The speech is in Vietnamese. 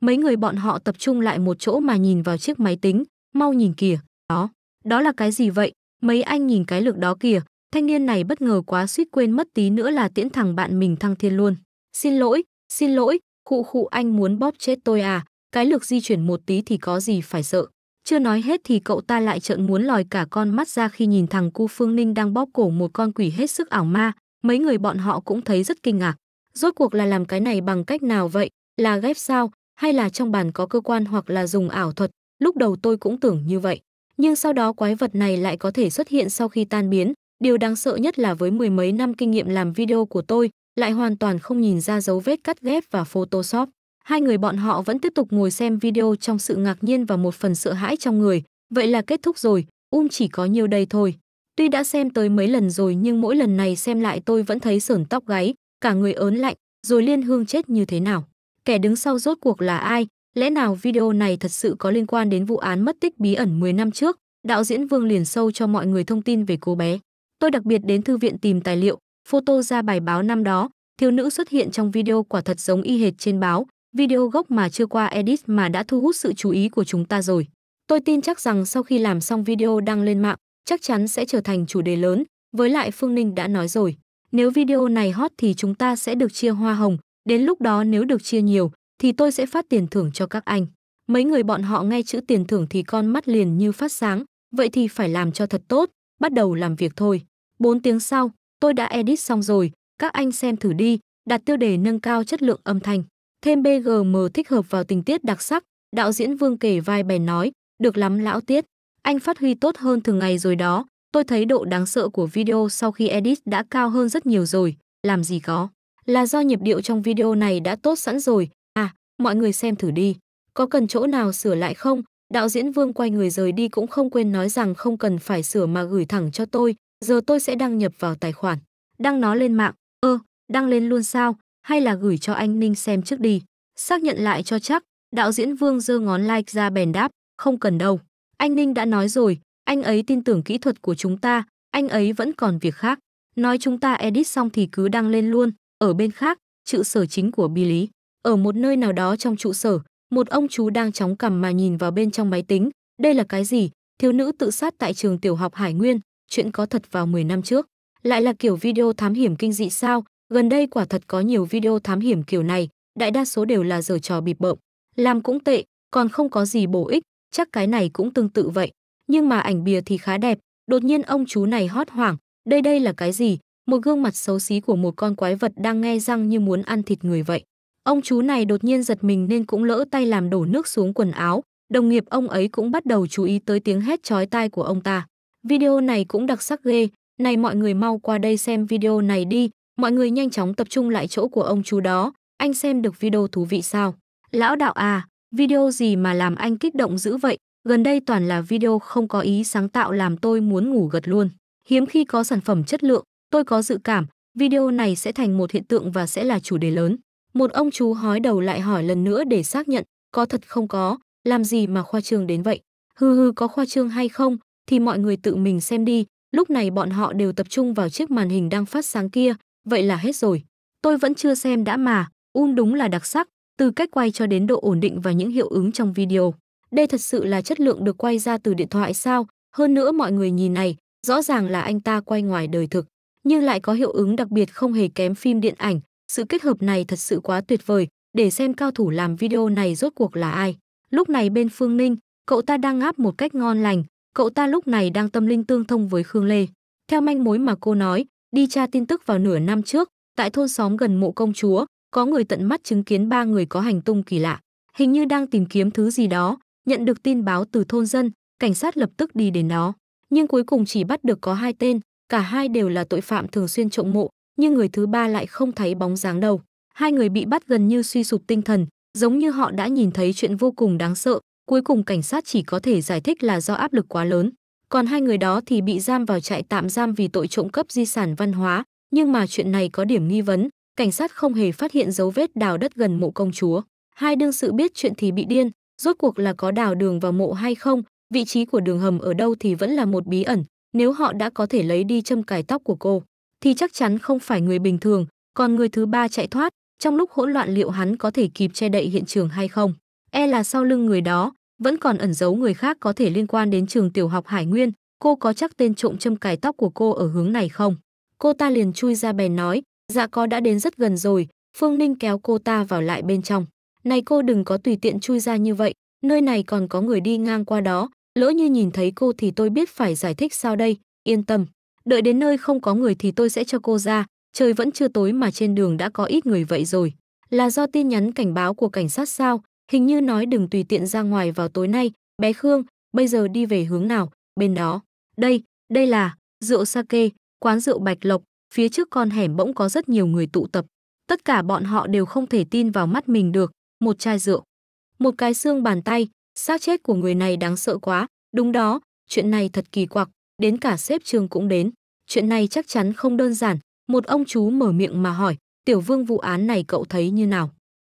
mấy người bọn họ tập trung lại một chỗ mà nhìn vào chiếc máy tính, mau nhìn kìa, đó, đó là cái gì vậy? Mấy anh nhìn cái lực đó kìa, thanh niên này bất ngờ quá suýt quên mất tí nữa là tiễn thẳng bạn mình thăng thiên luôn. Xin lỗi, xin lỗi, khụ khụ anh muốn bóp chết tôi à, cái lực di chuyển một tí thì có gì phải sợ. Chưa nói hết thì cậu ta lại trợn muốn lòi cả con mắt ra khi nhìn thằng cu Phương Ninh đang bóp cổ một con quỷ hết sức ảo ma, mấy người bọn họ cũng thấy rất kinh ngạc. Rốt cuộc là làm cái này bằng cách nào vậy? Là ghép sao? hay là trong bàn có cơ quan hoặc là dùng ảo thuật, lúc đầu tôi cũng tưởng như vậy. Nhưng sau đó quái vật này lại có thể xuất hiện sau khi tan biến, điều đáng sợ nhất là với mười mấy năm kinh nghiệm làm video của tôi, lại hoàn toàn không nhìn ra dấu vết cắt ghép và photoshop. Hai người bọn họ vẫn tiếp tục ngồi xem video trong sự ngạc nhiên và một phần sợ hãi trong người. Vậy là kết thúc rồi, um chỉ có nhiêu đây thôi. Tuy đã xem tới mấy lần rồi nhưng mỗi lần này xem lại tôi vẫn thấy sởn tóc gáy, cả người ớn lạnh, rồi liên hương chết như thế nào. Kẻ đứng sau rốt cuộc là ai? Lẽ nào video này thật sự có liên quan đến vụ án mất tích bí ẩn 10 năm trước? Đạo diễn Vương liền sâu cho mọi người thông tin về cô bé. Tôi đặc biệt đến thư viện tìm tài liệu, photo ra bài báo năm đó, thiếu nữ xuất hiện trong video quả thật giống y hệt trên báo, video gốc mà chưa qua edit mà đã thu hút sự chú ý của chúng ta rồi. Tôi tin chắc rằng sau khi làm xong video đăng lên mạng, chắc chắn sẽ trở thành chủ đề lớn, với lại Phương Ninh đã nói rồi. Nếu video này hot thì chúng ta sẽ được chia hoa hồng, Đến lúc đó nếu được chia nhiều, thì tôi sẽ phát tiền thưởng cho các anh. Mấy người bọn họ nghe chữ tiền thưởng thì con mắt liền như phát sáng, vậy thì phải làm cho thật tốt, bắt đầu làm việc thôi. 4 tiếng sau, tôi đã edit xong rồi, các anh xem thử đi, đặt tiêu đề nâng cao chất lượng âm thanh. Thêm BGM thích hợp vào tình tiết đặc sắc, đạo diễn Vương kể vai bèn nói, được lắm lão tiết, anh phát huy tốt hơn thường ngày rồi đó, tôi thấy độ đáng sợ của video sau khi edit đã cao hơn rất nhiều rồi, làm gì có là do nhịp điệu trong video này đã tốt sẵn rồi. À, mọi người xem thử đi. Có cần chỗ nào sửa lại không? Đạo diễn Vương quay người rời đi cũng không quên nói rằng không cần phải sửa mà gửi thẳng cho tôi, giờ tôi sẽ đăng nhập vào tài khoản. Đăng nó lên mạng. Ơ, ờ, đăng lên luôn sao? Hay là gửi cho anh Ninh xem trước đi. Xác nhận lại cho chắc. Đạo diễn Vương giơ ngón like ra bèn đáp, không cần đâu. Anh Ninh đã nói rồi, anh ấy tin tưởng kỹ thuật của chúng ta, anh ấy vẫn còn việc khác. Nói chúng ta edit xong thì cứ đăng lên luôn. Ở bên khác, trụ sở chính của Bi Lý, ở một nơi nào đó trong trụ sở, một ông chú đang chóng cằm mà nhìn vào bên trong máy tính, đây là cái gì? Thiếu nữ tự sát tại trường tiểu học Hải Nguyên, chuyện có thật vào 10 năm trước. Lại là kiểu video thám hiểm kinh dị sao? Gần đây quả thật có nhiều video thám hiểm kiểu này, đại đa số đều là giở trò bịp bợm. Làm cũng tệ, còn không có gì bổ ích, chắc cái này cũng tương tự vậy. Nhưng mà ảnh bìa thì khá đẹp, đột nhiên ông chú này hót hoảng, đây đây là cái gì, một gương mặt xấu xí của một con quái vật đang nghe răng như muốn ăn thịt người vậy. Ông chú này đột nhiên giật mình nên cũng lỡ tay làm đổ nước xuống quần áo, đồng nghiệp ông ấy cũng bắt đầu chú ý tới tiếng hét chói tai của ông ta. Video này cũng đặc sắc ghê, này mọi người mau qua đây xem video này đi, mọi người nhanh chóng tập trung lại chỗ của ông chú đó, anh xem được video thú vị sao? Lão đạo à, video gì mà làm anh kích động dữ vậy, gần đây toàn là video không có ý sáng tạo làm tôi muốn ngủ gật luôn. Hiếm khi có sản phẩm chất lượng, Tôi có dự cảm, video này sẽ thành một hiện tượng và sẽ là chủ đề lớn. Một ông chú hói đầu lại hỏi lần nữa để xác nhận, có thật không có, làm gì mà khoa trương đến vậy? hừ hừ có khoa trương hay không thì mọi người tự mình xem đi, lúc này bọn họ đều tập trung vào chiếc màn hình đang phát sáng kia, vậy là hết rồi. Tôi vẫn chưa xem đã mà, um đúng là đặc sắc, từ cách quay cho đến độ ổn định và những hiệu ứng trong video. Đây thật sự là chất lượng được quay ra từ điện thoại sao, hơn nữa mọi người nhìn này, rõ ràng là anh ta quay ngoài đời thực nhưng lại có hiệu ứng đặc biệt không hề kém phim điện ảnh. Sự kết hợp này thật sự quá tuyệt vời, để xem cao thủ làm video này rốt cuộc là ai. Lúc này bên Phương Ninh, cậu ta đang ngáp một cách ngon lành, cậu ta lúc này đang tâm linh tương thông với Khương Lê. Theo manh mối mà cô nói, đi tra tin tức vào nửa năm trước, tại thôn xóm gần mộ công chúa, có người tận mắt chứng kiến ba người có hành tung kỳ lạ, hình như đang tìm kiếm thứ gì đó, nhận được tin báo từ thôn dân, cảnh sát lập tức đi đến đó. Nhưng cuối cùng chỉ bắt được có hai tên, cả hai đều là tội phạm thường xuyên trộm mộ, nhưng người thứ ba lại không thấy bóng dáng đâu. Hai người bị bắt gần như suy sụp tinh thần, giống như họ đã nhìn thấy chuyện vô cùng đáng sợ, cuối cùng cảnh sát chỉ có thể giải thích là do áp lực quá lớn. Còn hai người đó thì bị giam vào trại tạm giam vì tội trộm cắp di sản văn hóa, nhưng mà chuyện này có điểm nghi vấn, cảnh sát không hề phát hiện dấu vết đào đất gần mộ công chúa. Hai đương sự biết chuyện thì bị điên, rốt cuộc là có đào đường vào mộ hay không, vị trí của đường hầm ở đâu thì vẫn là một bí ẩn, nếu họ đã có thể lấy đi châm cài tóc của cô, thì chắc chắn không phải người bình thường, còn người thứ ba chạy thoát, trong lúc hỗn loạn liệu hắn có thể kịp che đậy hiện trường hay không? E là sau lưng người đó, vẫn còn ẩn giấu người khác có thể liên quan đến trường tiểu học Hải Nguyên, cô có chắc tên trộm châm cài tóc của cô ở hướng này không? Cô ta liền chui ra bèn nói, dạ có đã đến rất gần rồi, Phương Ninh kéo cô ta vào lại bên trong. Này cô đừng có tùy tiện chui ra như vậy, nơi này còn có người đi ngang qua đó, Lỡ như nhìn thấy cô thì tôi biết phải giải thích sao đây, yên tâm. Đợi đến nơi không có người thì tôi sẽ cho cô ra, trời vẫn chưa tối mà trên đường đã có ít người vậy rồi. Là do tin nhắn cảnh báo của cảnh sát sao, hình như nói đừng tùy tiện ra ngoài vào tối nay, bé Khương, bây giờ đi về hướng nào, bên đó. Đây, đây là, rượu sake, quán rượu Bạch Lộc, phía trước con hẻm bỗng có rất nhiều người tụ tập. Tất cả bọn họ đều không thể tin vào mắt mình được, một chai rượu, một cái xương bàn tay, xác chết của người này đáng sợ quá, đúng đó, chuyện này thật kỳ quặc, đến cả xếp trường cũng đến. Chuyện này chắc chắn không đơn giản, một ông chú mở miệng mà hỏi, tiểu vương vụ án này cậu thấy như nào?